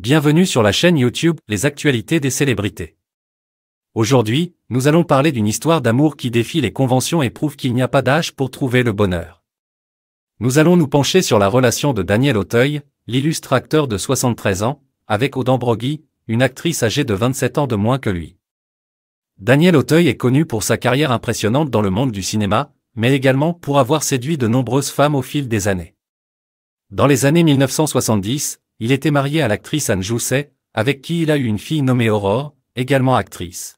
Bienvenue sur la chaîne YouTube Les actualités des célébrités. Aujourd'hui, nous allons parler d'une histoire d'amour qui défie les conventions et prouve qu'il n'y a pas d'âge pour trouver le bonheur. Nous allons nous pencher sur la relation de Daniel Auteuil, l'illustre acteur de 73 ans, avec Audan Brogui, une actrice âgée de 27 ans de moins que lui. Daniel Auteuil est connu pour sa carrière impressionnante dans le monde du cinéma, mais également pour avoir séduit de nombreuses femmes au fil des années. Dans les années 1970, il était marié à l'actrice Anne Jousset, avec qui il a eu une fille nommée Aurore, également actrice.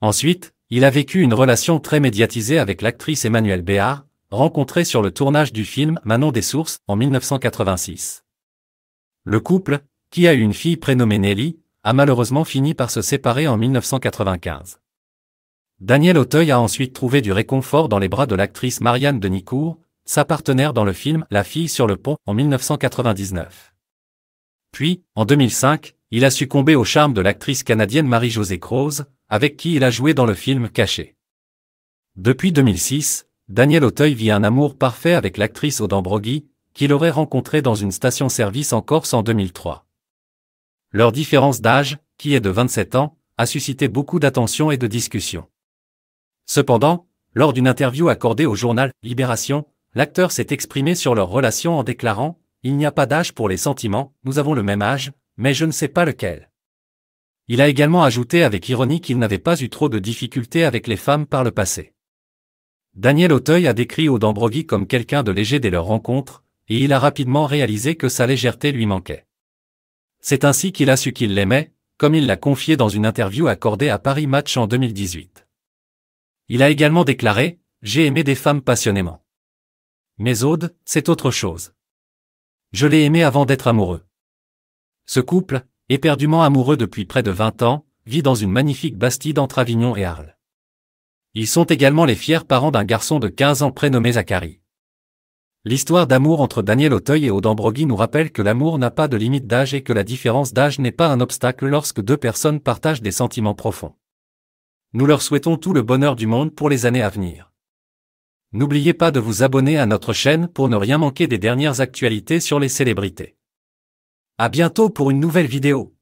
Ensuite, il a vécu une relation très médiatisée avec l'actrice Emmanuelle Béard, rencontrée sur le tournage du film Manon des Sources en 1986. Le couple, qui a eu une fille prénommée Nelly, a malheureusement fini par se séparer en 1995. Daniel Auteuil a ensuite trouvé du réconfort dans les bras de l'actrice Marianne Denicourt, sa partenaire dans le film La fille sur le pont en 1999. Puis, en 2005, il a succombé au charme de l'actrice canadienne Marie-Josée Croze, avec qui il a joué dans le film Caché. Depuis 2006, Daniel Auteuil vit un amour parfait avec l'actrice Audan Brogui, qu'il aurait rencontré dans une station-service en Corse en 2003. Leur différence d'âge, qui est de 27 ans, a suscité beaucoup d'attention et de discussion. Cependant, lors d'une interview accordée au journal Libération, l'acteur s'est exprimé sur leur relation en déclarant il n'y a pas d'âge pour les sentiments, nous avons le même âge, mais je ne sais pas lequel. Il a également ajouté avec ironie qu'il n'avait pas eu trop de difficultés avec les femmes par le passé. Daniel Auteuil a décrit Audan comme quelqu'un de léger dès leur rencontre, et il a rapidement réalisé que sa légèreté lui manquait. C'est ainsi qu'il a su qu'il l'aimait, comme il l'a confié dans une interview accordée à Paris Match en 2018. Il a également déclaré J'ai aimé des femmes passionnément. Mais Aude, c'est autre chose. Je l'ai aimé avant d'être amoureux. Ce couple, éperdument amoureux depuis près de 20 ans, vit dans une magnifique bastide entre Avignon et Arles. Ils sont également les fiers parents d'un garçon de 15 ans prénommé Zachary. L'histoire d'amour entre Daniel Auteuil et Audan nous rappelle que l'amour n'a pas de limite d'âge et que la différence d'âge n'est pas un obstacle lorsque deux personnes partagent des sentiments profonds. Nous leur souhaitons tout le bonheur du monde pour les années à venir. N'oubliez pas de vous abonner à notre chaîne pour ne rien manquer des dernières actualités sur les célébrités. À bientôt pour une nouvelle vidéo.